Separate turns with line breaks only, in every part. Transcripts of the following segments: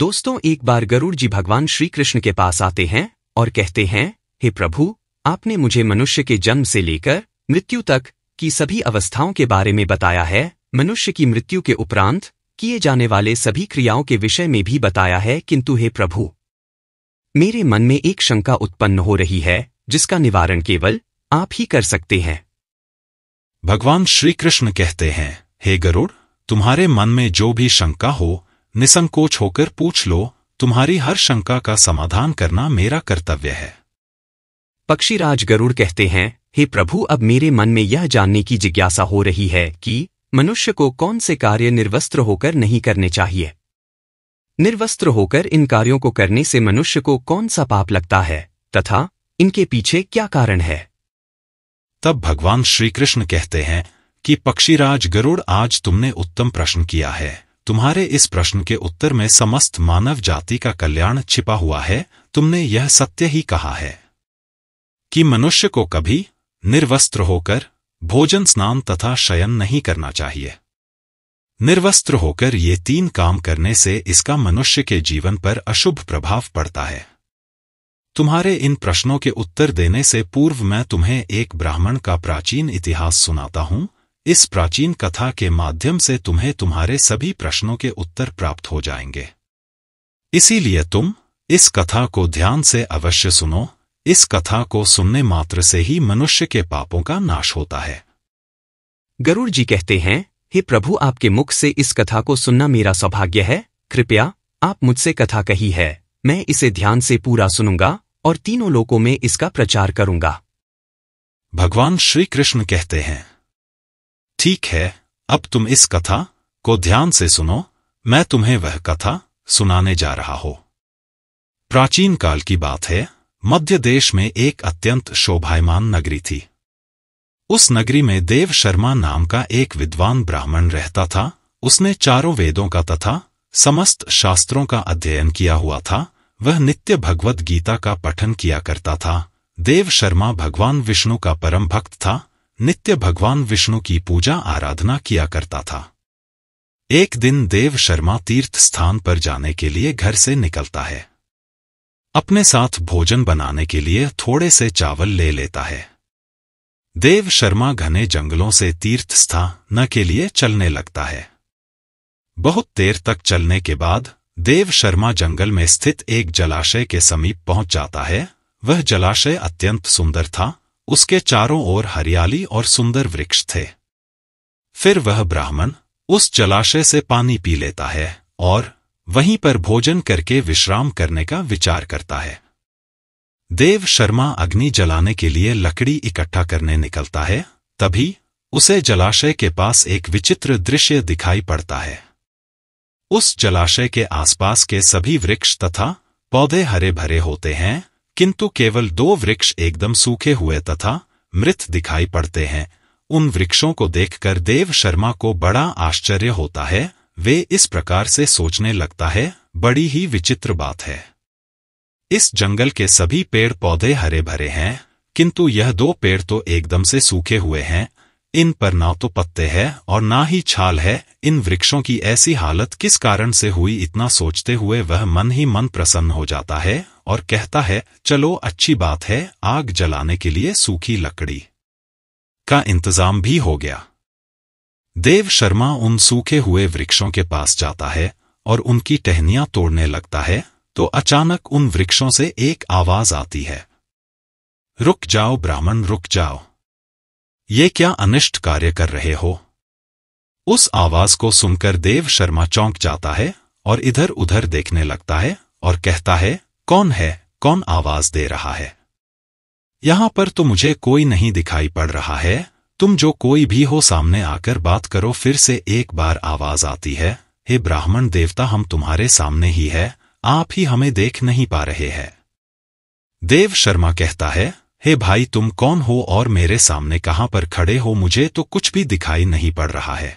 दोस्तों एक बार गरुड़ जी भगवान श्री कृष्ण के पास आते हैं और कहते हैं हे प्रभु आपने मुझे मनुष्य के जन्म से लेकर मृत्यु तक की सभी अवस्थाओं के बारे में बताया है मनुष्य की मृत्यु के उपरांत किए जाने वाले सभी क्रियाओं के विषय में भी बताया है किंतु हे प्रभु मेरे मन में एक शंका उत्पन्न हो रही है जिसका निवारण केवल आप ही कर सकते हैं भगवान श्री कृष्ण कहते हैं हे गरुड़ तुम्हारे मन में जो भी शंका हो निसंकोच होकर पूछ लो तुम्हारी हर शंका का समाधान करना मेरा कर्तव्य है पक्षीराज गरुड़ कहते हैं हे प्रभु अब मेरे मन में यह जानने की जिज्ञासा हो रही है कि मनुष्य को कौन से कार्य निर्वस्त्र होकर नहीं करने चाहिए निर्वस्त्र होकर इन कार्यों को करने से मनुष्य को कौन सा पाप लगता है तथा इनके पीछे क्या कारण है तब भगवान श्रीकृष्ण कहते हैं कि पक्षीराज गरुड़ आज तुमने उत्तम प्रश्न किया है तुम्हारे इस प्रश्न के उत्तर में समस्त मानव जाति का कल्याण छिपा हुआ है तुमने यह सत्य ही कहा है कि मनुष्य को कभी निर्वस्त्र होकर भोजन स्नान तथा शयन नहीं करना चाहिए निर्वस्त्र होकर ये तीन काम करने से इसका मनुष्य के जीवन पर अशुभ प्रभाव पड़ता है तुम्हारे इन प्रश्नों के उत्तर देने से पूर्व मैं तुम्हें एक ब्राह्मण का प्राचीन इतिहास सुनाता हूं इस प्राचीन कथा के माध्यम से तुम्हें तुम्हारे सभी प्रश्नों के उत्तर प्राप्त हो जाएंगे इसीलिए तुम इस कथा को ध्यान से अवश्य सुनो इस कथा को सुनने मात्र से ही मनुष्य के पापों का नाश होता है गरुड़ जी कहते हैं हे प्रभु आपके मुख से इस कथा को सुनना मेरा सौभाग्य है कृपया आप मुझसे कथा कही है मैं इसे ध्यान से पूरा सुनूंगा और तीनों लोकों में इसका प्रचार करूंगा भगवान श्री कृष्ण कहते हैं ठीक है अब तुम इस कथा को ध्यान से सुनो मैं तुम्हें वह कथा सुनाने जा रहा हो प्राचीन काल की बात है मध्य देश में एक अत्यंत शोभायमान नगरी थी उस नगरी में देव शर्मा नाम का एक विद्वान ब्राह्मण रहता था उसने चारों वेदों का तथा समस्त शास्त्रों का अध्ययन किया हुआ था वह नित्य भगवत गीता का पठन किया करता था देव शर्मा भगवान विष्णु का परम भक्त था नित्य भगवान विष्णु की पूजा आराधना किया करता था एक दिन देव शर्मा तीर्थ स्थान पर जाने के लिए घर से निकलता है अपने साथ भोजन बनाने के लिए थोड़े से चावल ले लेता है देव शर्मा घने जंगलों से तीर्थ स्थान के लिए चलने लगता है बहुत देर तक चलने के बाद देव शर्मा जंगल में स्थित एक जलाशय के समीप पहुंच जाता है वह जलाशय अत्यंत सुंदर था उसके चारों ओर हरियाली और सुंदर वृक्ष थे फिर वह ब्राह्मण उस जलाशय से पानी पी लेता है और वहीं पर भोजन करके विश्राम करने का विचार करता है देव शर्मा अग्नि जलाने के लिए लकड़ी इकट्ठा करने निकलता है तभी उसे जलाशय के पास एक विचित्र दृश्य दिखाई पड़ता है उस जलाशय के आसपास के सभी वृक्ष तथा पौधे हरे भरे होते हैं किंतु केवल दो वृक्ष एकदम सूखे हुए तथा मृत दिखाई पड़ते हैं उन वृक्षों को देखकर देव शर्मा को बड़ा आश्चर्य होता है वे इस प्रकार से सोचने लगता है बड़ी ही विचित्र बात है इस जंगल के सभी पेड़ पौधे हरे भरे हैं किंतु यह दो पेड़ तो एकदम से सूखे हुए हैं इन पर ना तो पत्ते हैं और ना ही छाल है इन वृक्षों की ऐसी हालत किस कारण से हुई इतना सोचते हुए वह मन ही मन प्रसन्न हो जाता है और कहता है चलो अच्छी बात है आग जलाने के लिए सूखी लकड़ी का इंतजाम भी हो गया देव शर्मा उन सूखे हुए वृक्षों के पास जाता है और उनकी टहनियां तोड़ने लगता है तो अचानक उन वृक्षों से एक आवाज आती है रुक जाओ ब्राह्मण रुक जाओ ये क्या अनिष्ट कार्य कर रहे हो उस आवाज को सुनकर देव शर्मा चौंक जाता है और इधर उधर देखने लगता है और कहता है कौन है कौन आवाज दे रहा है यहां पर तो मुझे कोई नहीं दिखाई पड़ रहा है तुम जो कोई भी हो सामने आकर बात करो फिर से एक बार आवाज आती है हे ब्राह्मण देवता हम तुम्हारे सामने ही है आप ही हमें देख नहीं पा रहे हैं देव शर्मा कहता है हे भाई तुम कौन हो और मेरे सामने कहां पर खड़े हो मुझे तो कुछ भी दिखाई नहीं पड़ रहा है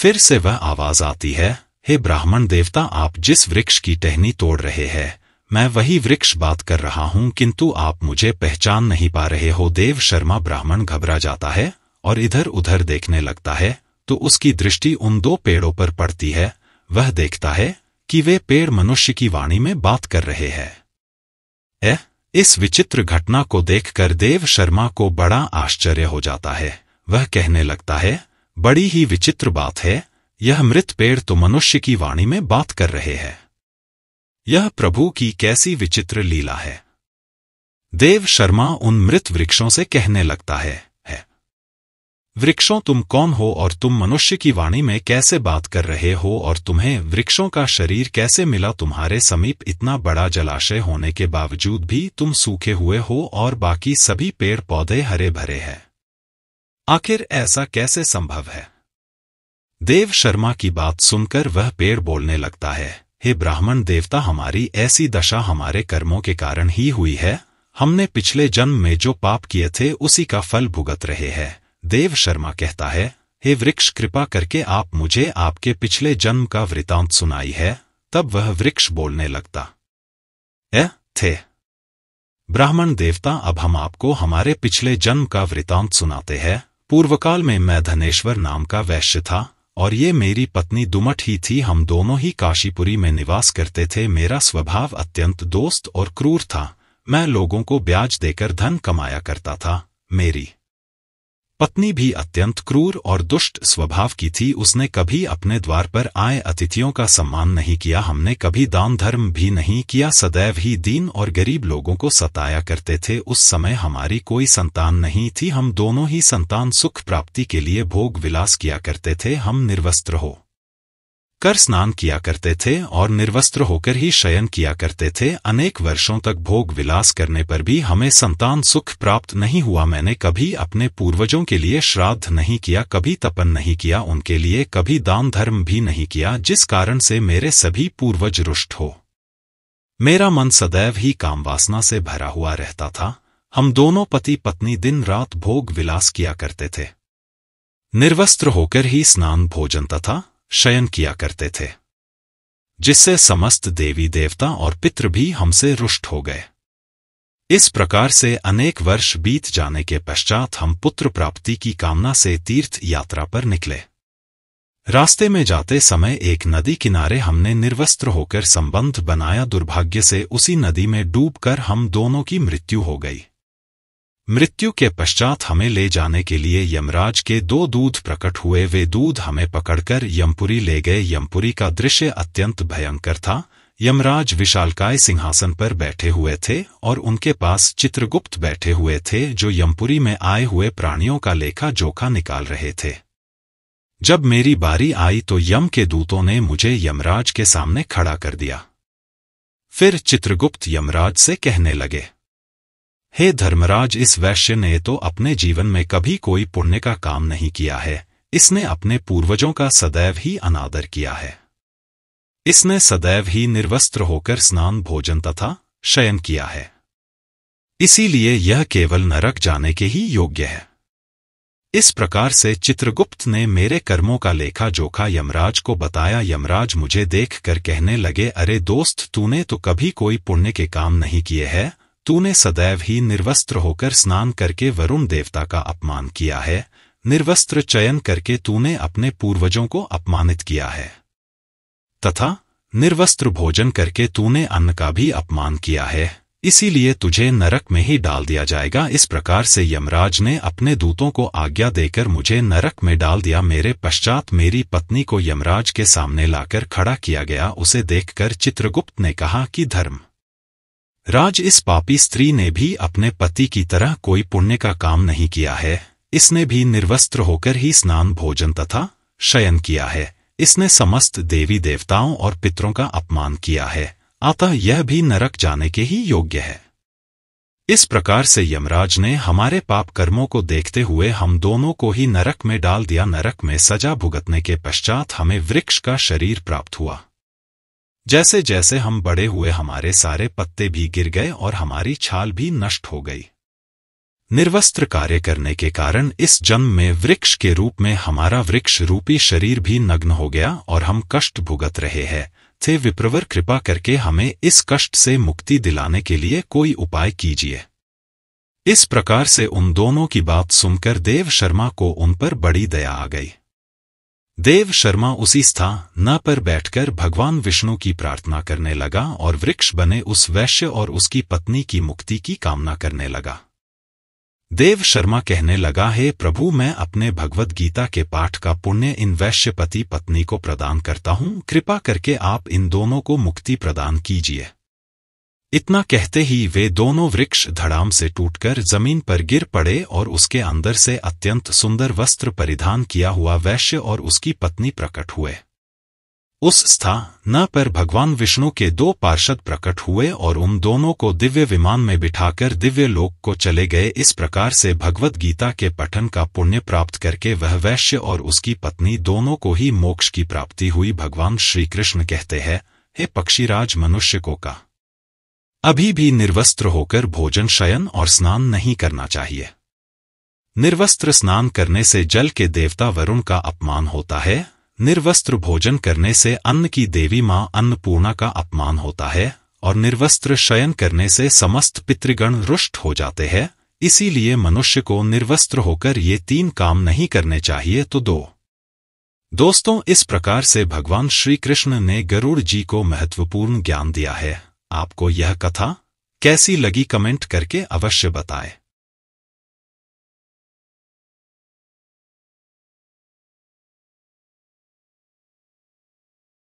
फिर से वह आवाज आती है हे ब्राह्मण देवता आप जिस वृक्ष की टहनी तोड़ रहे हैं मैं वही वृक्ष बात कर रहा हूं किंतु आप मुझे पहचान नहीं पा रहे हो देव शर्मा ब्राह्मण घबरा जाता है और इधर उधर देखने लगता है तो उसकी दृष्टि उन दो पेड़ों पर पड़ती है वह देखता है कि वे पेड़ मनुष्य की वाणी में बात कर रहे हैं इस विचित्र घटना को देखकर देव शर्मा को बड़ा आश्चर्य हो जाता है वह कहने लगता है बड़ी ही विचित्र बात है यह मृत पेड़ तो मनुष्य की वाणी में बात कर रहे हैं यह प्रभु की कैसी विचित्र लीला है देव शर्मा उन मृत वृक्षों से कहने लगता है वृक्षों तुम कौन हो और तुम मनुष्य की वाणी में कैसे बात कर रहे हो और तुम्हें वृक्षों का शरीर कैसे मिला तुम्हारे समीप इतना बड़ा जलाशय होने के बावजूद भी तुम सूखे हुए हो और बाकी सभी पेड़ पौधे हरे भरे हैं आखिर ऐसा कैसे संभव है देव शर्मा की बात सुनकर वह पेड़ बोलने लगता है हे ब्राह्मण देवता हमारी ऐसी दशा हमारे कर्मों के कारण ही हुई है हमने पिछले जन्म में जो पाप किए थे उसी का फल भुगत रहे हैं देव शर्मा कहता है हे वृक्ष कृपा करके आप मुझे आपके पिछले जन्म का वृतांत सुनाई है तब वह वृक्ष बोलने लगता ए थे ब्राह्मण देवता अब हम आपको हमारे पिछले जन्म का वृतांत सुनाते हैं पूर्वकाल में मैं धनेश्वर नाम का वैश्य था और ये मेरी पत्नी दुमट ही थी हम दोनों ही काशीपुरी में निवास करते थे मेरा स्वभाव अत्यंत दोस्त और क्रूर था मैं लोगों को ब्याज देकर धन कमाया करता था मेरी पत्नी भी अत्यंत क्रूर और दुष्ट स्वभाव की थी उसने कभी अपने द्वार पर आए अतिथियों का सम्मान नहीं किया हमने कभी दान धर्म भी नहीं किया सदैव ही दीन और गरीब लोगों को सताया करते थे उस समय हमारी कोई संतान नहीं थी हम दोनों ही संतान सुख प्राप्ति के लिए भोग विलास किया करते थे हम निर्वस्त्र हो कर स्नान किया करते थे और निर्वस्त्र होकर ही शयन किया करते थे अनेक वर्षों तक भोग विलास करने पर भी हमें संतान सुख प्राप्त नहीं हुआ मैंने कभी अपने पूर्वजों के लिए श्राद्ध नहीं किया कभी तपन नहीं किया उनके लिए कभी दान धर्म भी नहीं किया जिस कारण से मेरे सभी पूर्वज रुष्ट हो मेरा मन सदैव ही काम वासना से भरा हुआ रहता था हम दोनों पति पत्नी दिन रात भोग विलास किया करते थे निर्वस्त्र होकर ही स्नान भोजन तथा शयन किया करते थे जिससे समस्त देवी देवता और पितृ भी हमसे रुष्ट हो गए इस प्रकार से अनेक वर्ष बीत जाने के पश्चात हम पुत्र प्राप्ति की कामना से तीर्थ यात्रा पर निकले रास्ते में जाते समय एक नदी किनारे हमने निर्वस्त्र होकर संबंध बनाया दुर्भाग्य से उसी नदी में डूबकर हम दोनों की मृत्यु हो गई मृत्यु के पश्चात हमें ले जाने के लिए यमराज के दो दूध प्रकट हुए वे दूध हमें पकड़कर यमपुरी ले गए यमपुरी का दृश्य अत्यंत भयंकर था यमराज विशालकाय सिंहासन पर बैठे हुए थे और उनके पास चित्रगुप्त बैठे हुए थे जो यमपुरी में आए हुए प्राणियों का लेखा जोखा निकाल रहे थे जब मेरी बारी आई तो यम के दूतों ने मुझे यमराज के सामने खड़ा कर दिया फिर चित्रगुप्त यमराज से कहने लगे हे धर्मराज इस वैश्य ने तो अपने जीवन में कभी कोई पुण्य का काम नहीं किया है इसने अपने पूर्वजों का सदैव ही अनादर किया है इसने सदैव ही निर्वस्त्र होकर स्नान भोजन तथा शयन किया है इसीलिए यह केवल नरक जाने के ही योग्य है इस प्रकार से चित्रगुप्त ने मेरे कर्मों का लेखा जोखा यमराज को बताया यमराज मुझे देखकर कहने लगे अरे दोस्त तूने तो कभी कोई पुण्य के काम नहीं किए हैं तूने सदैव ही निर्वस्त्र होकर स्नान करके वरुण देवता का अपमान किया है निर्वस्त्र चयन करके तूने अपने पूर्वजों को अपमानित किया है तथा निर्वस्त्र भोजन करके तूने अन्न का भी अपमान किया है इसीलिए तुझे नरक में ही डाल दिया जाएगा इस प्रकार से यमराज ने अपने दूतों को आज्ञा देकर मुझे नरक में डाल दिया मेरे पश्चात मेरी पत्नी को यमराज के सामने लाकर खड़ा किया गया उसे देखकर चित्रगुप्त ने कहा कि धर्म राज इस पापी स्त्री ने भी अपने पति की तरह कोई पुण्य का काम नहीं किया है इसने भी निर्वस्त्र होकर ही स्नान भोजन तथा शयन किया है इसने समस्त देवी देवताओं और पितरों का अपमान किया है अतः यह भी नरक जाने के ही योग्य है इस प्रकार से यमराज ने हमारे पाप कर्मों को देखते हुए हम दोनों को ही नरक में डाल दिया नरक में सजा भुगतने के पश्चात हमें वृक्ष का शरीर प्राप्त हुआ जैसे जैसे हम बड़े हुए हमारे सारे पत्ते भी गिर गए और हमारी छाल भी नष्ट हो गई निर्वस्त्र कार्य करने के कारण इस जन्म में वृक्ष के रूप में हमारा वृक्ष रूपी शरीर भी नग्न हो गया और हम कष्ट भुगत रहे हैं थे विप्रवर कृपा करके हमें इस कष्ट से मुक्ति दिलाने के लिए कोई उपाय कीजिए इस प्रकार से उन दोनों की बात सुनकर देव शर्मा को उन पर बड़ी दया आ गई देव शर्मा उसी न पर बैठकर भगवान विष्णु की प्रार्थना करने लगा और वृक्ष बने उस वैश्य और उसकी पत्नी की मुक्ति की कामना करने लगा देव शर्मा कहने लगा हे प्रभु मैं अपने भगवत गीता के पाठ का पुण्य इन वैश्यपति पत्नी को प्रदान करता हूँ कृपा करके आप इन दोनों को मुक्ति प्रदान कीजिए इतना कहते ही वे दोनों वृक्ष धड़ाम से टूटकर जमीन पर गिर पड़े और उसके अंदर से अत्यंत सुंदर वस्त्र परिधान किया हुआ वैश्य और उसकी पत्नी प्रकट हुए उस स्थान पर भगवान विष्णु के दो पार्षद प्रकट हुए और उन दोनों को दिव्य विमान में बिठाकर दिव्य लोक को चले गए इस प्रकार से भगवत गीता के पठन का पुण्य प्राप्त करके वह वैश्य और उसकी पत्नी दोनों को ही मोक्ष की प्राप्ति हुई भगवान श्रीकृष्ण कहते हैं हे पक्षीराज मनुष्य को का अभी भी निर्वस्त्र होकर भोजन शयन और स्नान नहीं करना चाहिए निर्वस्त्र स्नान करने से जल के देवता वरुण का अपमान होता है निर्वस्त्र भोजन करने से अन्न की देवी मां अन्नपूर्णा का अपमान होता है और निर्वस्त्र शयन करने से समस्त पितृगण रुष्ट हो जाते हैं इसीलिए मनुष्य को निर्वस्त्र होकर ये तीन काम नहीं करने चाहिए तो दो दोस्तों इस प्रकार से भगवान श्री कृष्ण ने गरुड़ जी को महत्वपूर्ण ज्ञान दिया है आपको यह कथा कैसी लगी कमेंट करके अवश्य बताएं